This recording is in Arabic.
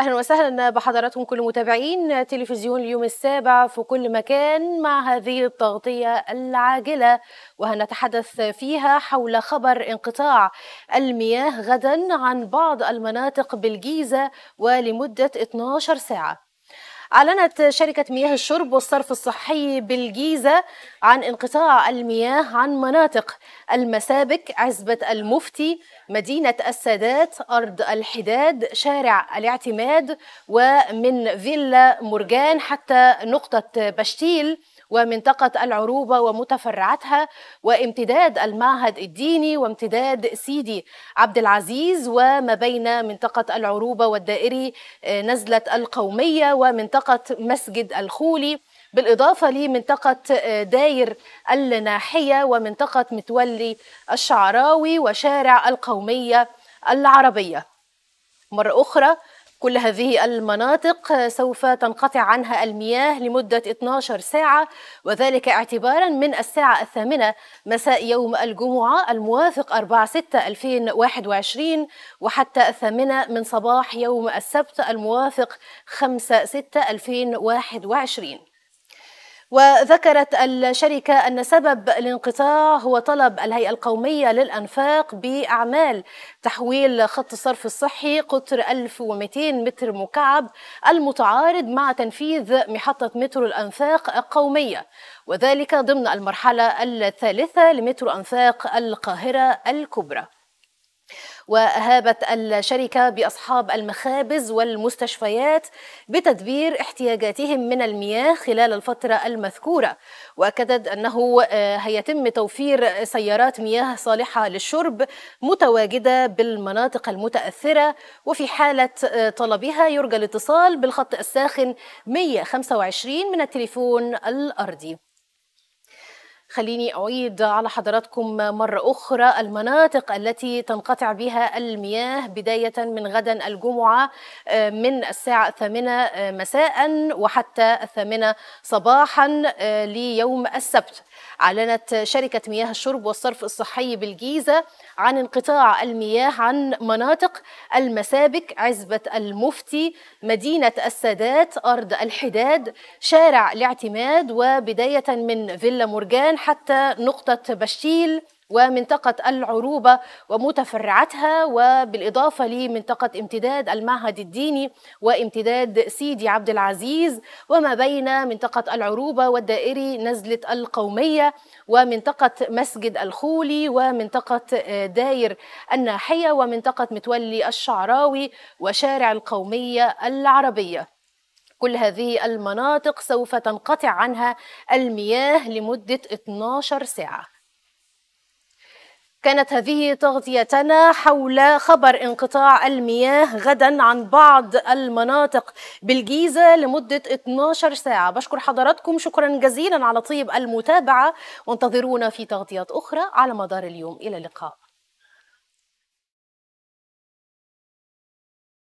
اهلا وسهلا بحضراتكم كل متابعين تلفزيون اليوم السابع في كل مكان مع هذه التغطيه العاجله وهنتحدث فيها حول خبر انقطاع المياه غدا عن بعض المناطق بالجيزه ولمده 12 ساعه أعلنت شركة مياه الشرب والصرف الصحي بالجيزة عن انقطاع المياه عن مناطق المسابك عزبة المفتي مدينة السادات أرض الحداد شارع الاعتماد ومن فيلا مرجان حتى نقطة بشتيل ومنطقة العروبة ومتفرعاتها وامتداد المعهد الديني وامتداد سيدي عبد العزيز وما بين منطقة العروبة والدائري آه، نزلة القومية ومنطقة مسجد الخولي بالإضافة لمنطقة آه، داير الناحية ومنطقة متولي الشعراوي وشارع القومية العربية مرة أخرى كل هذه المناطق سوف تنقطع عنها المياه لمدة 12 ساعة وذلك اعتبارا من الساعة الثامنة مساء يوم الجمعة الموافق 4/6/2021 وحتى الثامنة من صباح يوم السبت الموافق 5/6/2021 وذكرت الشركة أن سبب الانقطاع هو طلب الهيئة القومية للأنفاق بأعمال تحويل خط الصرف الصحي قطر 1200 متر مكعب المتعارض مع تنفيذ محطة مترو الأنفاق القومية وذلك ضمن المرحلة الثالثة لمترو أنفاق القاهرة الكبرى وأهابت الشركة بأصحاب المخابز والمستشفيات بتدبير احتياجاتهم من المياه خلال الفترة المذكورة وأكدت أنه آه، هيتم توفير سيارات مياه صالحة للشرب متواجدة بالمناطق المتأثرة وفي حالة آه، طلبها يرجى الاتصال بالخط الساخن 125 من التليفون الأرضي خليني أعيد على حضراتكم مرة أخرى المناطق التي تنقطع بها المياه بداية من غدا الجمعة آه، من الساعة الثامنة آه، مساء وحتى الثامنة صباحا آه، ليوم السبت أعلنت شركة مياه الشرب والصرف الصحي بالجيزة عن انقطاع المياه عن مناطق المسابك عزبة المفتي مدينة السادات أرض الحداد شارع الاعتماد وبداية من فيلا مرجان حتى نقطة بشيل ومنطقة العروبة ومتفرعاتها وبالإضافة لمنطقة امتداد المعهد الديني وامتداد سيدي عبد العزيز وما بين منطقة العروبة والدائري نزلة القومية ومنطقة مسجد الخولي ومنطقة آه، داير الناحية ومنطقة متولي الشعراوي وشارع القومية العربية كل هذه المناطق سوف تنقطع عنها المياه لمدة 12 ساعة كانت هذه تغطيتنا حول خبر انقطاع المياه غدا عن بعض المناطق بالجيزة لمدة 12 ساعة بشكر حضراتكم شكرا جزيلا على طيب المتابعة وانتظرونا في تغطيات أخرى على مدار اليوم إلى اللقاء